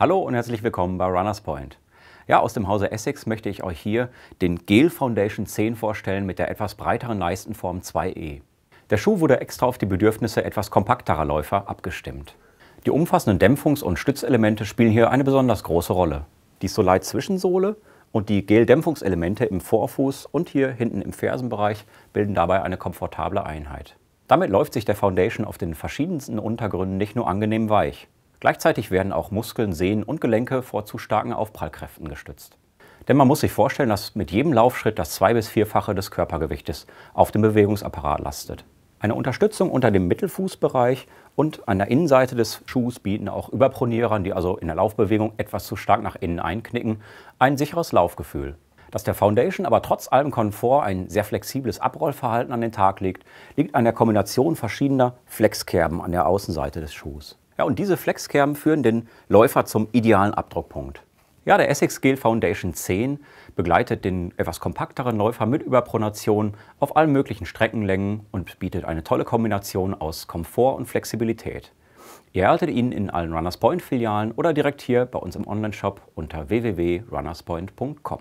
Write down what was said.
Hallo und herzlich willkommen bei Runners Point. Ja, aus dem Hause Essex möchte ich euch hier den Gel Foundation 10 vorstellen mit der etwas breiteren Leistenform 2E. Der Schuh wurde extra auf die Bedürfnisse etwas kompakterer Läufer abgestimmt. Die umfassenden Dämpfungs- und Stützelemente spielen hier eine besonders große Rolle. Die Solide-Zwischensohle und die Gel-Dämpfungselemente im Vorfuß und hier hinten im Fersenbereich bilden dabei eine komfortable Einheit. Damit läuft sich der Foundation auf den verschiedensten Untergründen nicht nur angenehm weich. Gleichzeitig werden auch Muskeln, Sehnen und Gelenke vor zu starken Aufprallkräften gestützt. Denn man muss sich vorstellen, dass mit jedem Laufschritt das zwei- bis vierfache des Körpergewichtes auf dem Bewegungsapparat lastet. Eine Unterstützung unter dem Mittelfußbereich und an der Innenseite des Schuhs bieten auch Überpronierern, die also in der Laufbewegung etwas zu stark nach innen einknicken, ein sicheres Laufgefühl. Dass der Foundation aber trotz allem Komfort ein sehr flexibles Abrollverhalten an den Tag legt, liegt an der Kombination verschiedener Flexkerben an der Außenseite des Schuhs. Ja, und diese Flexkerben führen den Läufer zum idealen Abdruckpunkt. Ja, der Essex Gel Foundation 10 begleitet den etwas kompakteren Läufer mit Überpronation auf allen möglichen Streckenlängen und bietet eine tolle Kombination aus Komfort und Flexibilität. Ihr erhaltet ihn in allen Runners Point Filialen oder direkt hier bei uns im Onlineshop unter www.runnerspoint.com.